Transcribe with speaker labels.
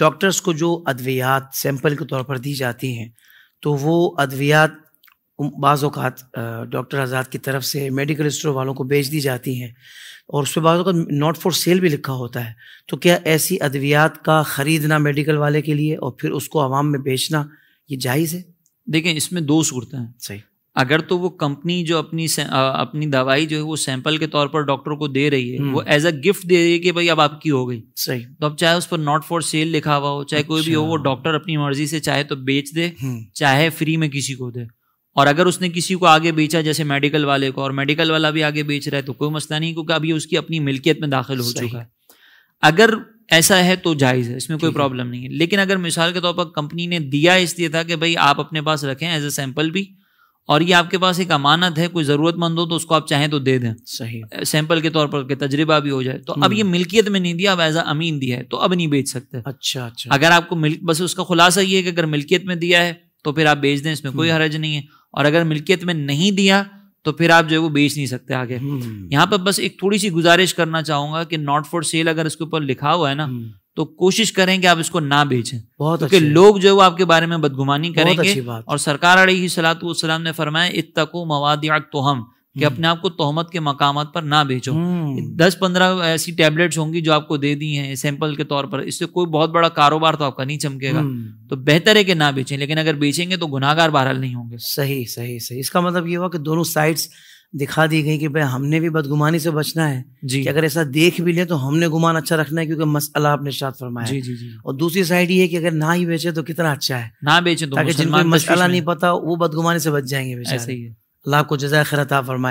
Speaker 1: Doctors को जो अद्वियात sample के तौर पर दी जाती हैं तो वो अद्वियात बाज़ात डॉक्टर आज़ाद की तरफ से मेडिकल स्टोर वालों को बेच दी जाती हैं और उस पर बाज़ात नॉट फॉर सेल भी लिखा होता है तो क्या ऐसी अद्वियात का ख़रीदना मेडिकल वाले के लिए और फिर उसको आवाम में बेचना ये जायज़ है देखें इसमें दो सूरतें हैं सही
Speaker 2: अगर तो वो कंपनी जो अपनी अपनी दवाई जो है वो सैंपल के तौर पर डॉक्टर को दे रही है हम्म। वो एज अ गिफ्ट दे रही है कि भाई अब आपकी हो गई सही तो अब चाहे उस पर नॉट फॉर सेल लिखा हुआ हो चाहे अच्छा। कोई भी हो वो अच्छा। डॉक्टर अपनी मर्जी से चाहे तो बेच दे हम्म। चाहे फ्री में किसी को दे और अगर उसने किसी को आगे बेचा जैसे मेडिकल वाले को और मेडिकल वाला भी आगे बेच रहा है तो कोई मसला नहीं क्योंकि अभी उसकी अपनी मिल्कियत में दाखिल हो चुका है अगर ऐसा है तो जायज़ है इसमें कोई प्रॉब्लम नहीं है लेकिन अगर मिसाल के तौर पर कंपनी ने दिया इसलिए था कि भाई आप अपने पास रखें एज अ सैंपल भी और ये आपके पास एक अमानत है कोई ज़रूरतमंद हो तो उसको आप चाहें तो दे दें सही सैंपल के तौर पर के तजर्बा भी हो जाए तो अब ये हम्म। मिल्कियत में नहीं दिया अब एज अमीन दिया है तो अब नहीं बेच सकते अच्छा अच्छा अगर आपको मिल बस उसका खुलासा ये है कि अगर मिल्कियत में दिया है तो फिर आप बेच दें इसमें कोई हम्म। हरज नहीं है और अगर मिल्कियत में नहीं दिया तो फिर आप जो है वो बेच नहीं सकते आगे हम्म। यहाँ पर बस एक थोड़ी सी गुजारिश करना चाहूंगा कि नॉट फॉर सेल अगर इसके ऊपर लिखा हुआ है ना तो कोशिश करें कि आप इसको ना बेचें बहुत क्योंकि लोग जो है आपके बारे में बदगुमानी करेंगे और सरकार अली सलाम ने फरमाया इतको मवाद तो हम कि हम्म। अपने आप को तोहमत के मकाम पर ना भेजो हम्म। दस पंद्रह ऐसी टैबलेट्स होंगी जो आपको दे दी हैं सैंपल के तौर पर इससे कोई बहुत बड़ा कारोबार तो आपका नहीं चमकेगा हम्म। तो बेहतर है कि ना बेचें लेकिन अगर बेचेंगे तो गुनागार बहरहाल नहीं होंगे
Speaker 1: सही सही सही इसका मतलब ये हुआ कि दोनों साइड्स दिखा दी गई कि भाई हमने भी बदगुमानी से बचना है जी कि अगर ऐसा देख भी ले तो हमने गुमान अच्छा रखना है क्योंकि मसला आपने शाद फरमाया जी जी जी और दूसरी साइड ये है कि अगर ना ही बेचे तो कितना अच्छा है ना बेचे तो ताकि जिनको मसला नहीं पता वो बदगुमानी से बच जाएंगे अल्लाह को जजाय खरता फरमाए